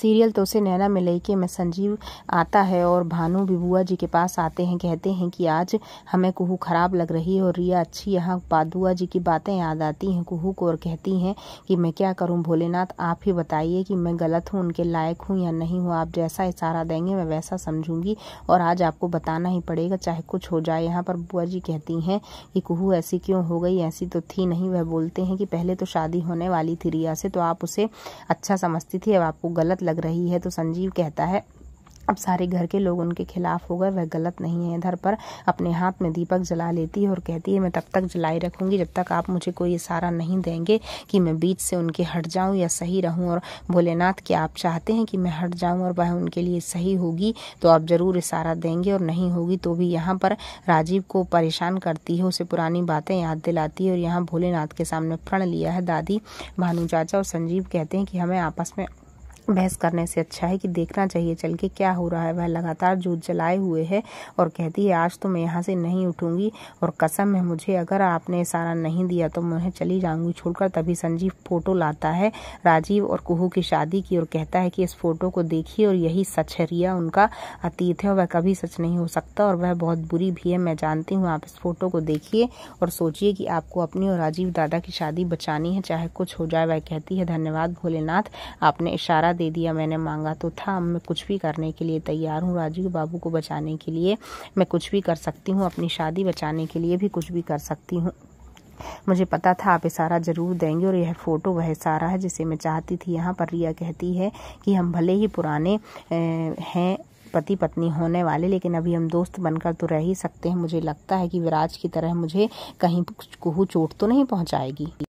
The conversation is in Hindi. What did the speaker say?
सीरियल तो उसे नैना में लेके में संजीव आता है और भानु भी बुआ जी के पास आते हैं कहते हैं कि आज हमें कुहू खराब लग रही है और रिया अच्छी यहाँ बुआ जी की बातें याद आती हैं कुहू को और कहती हैं कि मैं क्या करूँ भोलेनाथ आप ही बताइए कि मैं गलत हूँ उनके लायक हूँ या नहीं हूँ आप जैसा इशारा देंगे मैं वैसा समझूंगी और आज आपको बताना ही पड़ेगा चाहे कुछ हो जाए यहाँ पर बुआ जी कहती हैं कि कुहू ऐसी क्यों हो गई ऐसी तो थी नहीं वह बोलते हैं कि पहले तो शादी होने वाली थी रिया से तो आप उसे अच्छा समझती थी अब आपको गलत लग रही है तो संजीव कहता है अब सारे घर के लोग उनके खिलाफ हो गए वह गलत नहीं है इधर पर अपने हाथ में दीपक जला लेती है और कहती है मैं तब तक जलाई रखूंगी जब तक आप मुझे कोई इशारा नहीं देंगे कि मैं बीच से उनके हट जाऊं या सही रहूं और भोलेनाथ क्या आप चाहते हैं कि मैं हट जाऊं और वह उनके लिए सही होगी तो आप ज़रूर इशारा देंगे और नहीं होगी तो भी यहाँ पर राजीव को परेशान करती है उसे पुरानी बातें याद दिलाती है और यहाँ भोलेनाथ के सामने प्रण लिया है दादी भानु चाचा और संजीव कहते हैं कि हमें आपस में बहस करने से अच्छा है कि देखना चाहिए चल के क्या हो रहा है वह लगातार जूत जलाए हुए है और कहती है आज तो मैं यहाँ से नहीं उठूंगी और कसम है मुझे अगर आपने इशारा नहीं दिया तो मैं चली जाऊंगी छोड़कर तभी संजीव फोटो लाता है राजीव और कुहू की शादी की और कहता है कि इस फोटो को देखिए और यही सच है रिया उनका अतीत है वह कभी सच नहीं हो सकता और वह बहुत बुरी भी है मैं जानती हूँ आप इस फोटो को देखिए और सोचिए कि आपको अपनी और राजीव दादा की शादी बचानी है चाहे कुछ हो जाए वह कहती है धन्यवाद भोलेनाथ आपने इशारा दे दिया मैंने मांगा तो था मैं कुछ भी करने के लिए तैयार हूँ राजीव बाबू को बचाने के लिए मैं कुछ भी कर सकती हूँ अपनी शादी बचाने के लिए भी कुछ भी कर सकती हूँ मुझे पता था आप इशारा जरूर देंगे और यह फ़ोटो वह सारा है जिसे मैं चाहती थी यहाँ पर रिया कहती है कि हम भले ही पुराने हैं पति पत्नी होने वाले लेकिन अभी हम दोस्त बनकर तो रह ही सकते हैं मुझे लगता है कि विराज की तरह मुझे कहीं कुछ कुहू चोट तो नहीं पहुंचाएगी